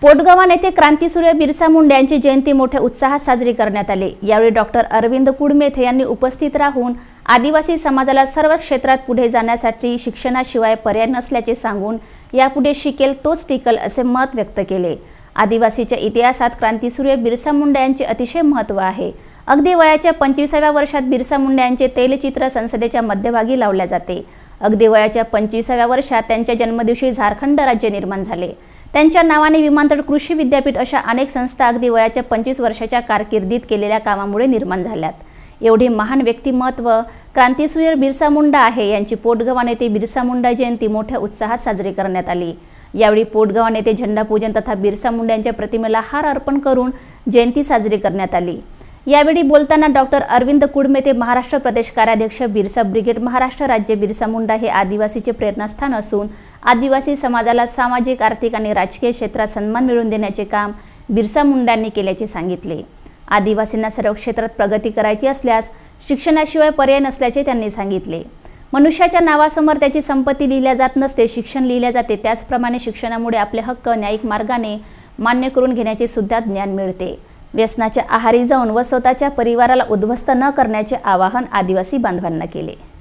पोटगवान येथे क्रांतीसूर्य बिरसा मुंडे यांची जयंती मोठ्या उत्साहात साजरी करण्यात आली यावेळी डॉक्टर अरविंद कुडमेथे यांनी उपस्थित राहून आदिवासी समाजाला सर्व क्षेत्रात पुढे जाण्यासाठी शिक्षणाशिवाय पर्याय नसल्याचे सांगून यापुढे शिकेल तोच टिकल असे मत व्यक्त केले आदिवासीच्या इतिहासात क्रांतीसूर्य बिरसा मुंडे यांचे अतिशय महत्त्व आहे अगदी वयाच्या पंचवीसाव्या वर्षात बिरसा मुंडे यांचे तैलचित्र संसदेच्या मध्यभागी लावल्या जाते अगदी वयाच्या पंचवीसाव्या वर्षात त्यांच्या जन्मदिवशी झारखंड राज्य निर्माण झाले त्यांच्या नावाने विमानतळ कृषी विद्यापीठ अशा अनेक संस्था अगदी वयाच्या पंचवीस वर्षाच्या कारकिर्दीत केलेल्या कामामुळे निर्माण झाल्यात एवढे महान व्यक्तिमत्व क्रांतीसूर्य बिरसा मुंडा आहे यांची पोटगवा नेते बिरसा मुंडा जयंती मोठ्या उत्साहात साजरी करण्यात आली यावेळी पोटगवा नेते झेंडापूजन तथा बिरसा मुंडा यांच्या प्रतिमेला हार अर्पण करून जयंती साजरी करण्यात आली यावेळी बोलताना डॉक्टर अरविंद कुडमे ते महाराष्ट्र प्रदेश कार्याध्यक्ष बिरसा ब्रिगेड महाराष्ट्र राज्य बिरसा मुंडा हे आदिवासीचे प्रेरणास्थान असून आदिवासी समाजाला सामाजिक आर्थिक आणि राजकीय क्षेत्रात सन्मान मिळवून देण्याचे काम बिरसा मुंडांनी केल्याचे सांगितले आदिवासींना सर्व क्षेत्रात प्रगती करायची असल्यास शिक्षणाशिवाय पर्याय नसल्याचे त्यांनी सांगितले मनुष्याच्या नावासमोर त्याची संपत्ती लिहिल्या जात नसते शिक्षण लिहिल्या जाते त्याचप्रमाणे शिक्षणामुळे आपले हक्क न्यायिक मार्गाने मान्य करून घेण्याचे सुद्धा ज्ञान मिळते व्यसनाच्या आहारी जाऊन व स्वतःच्या परिवाराला उद्ध्वस्त न करण्याचे आवाहन आदिवासी बांधवांना केले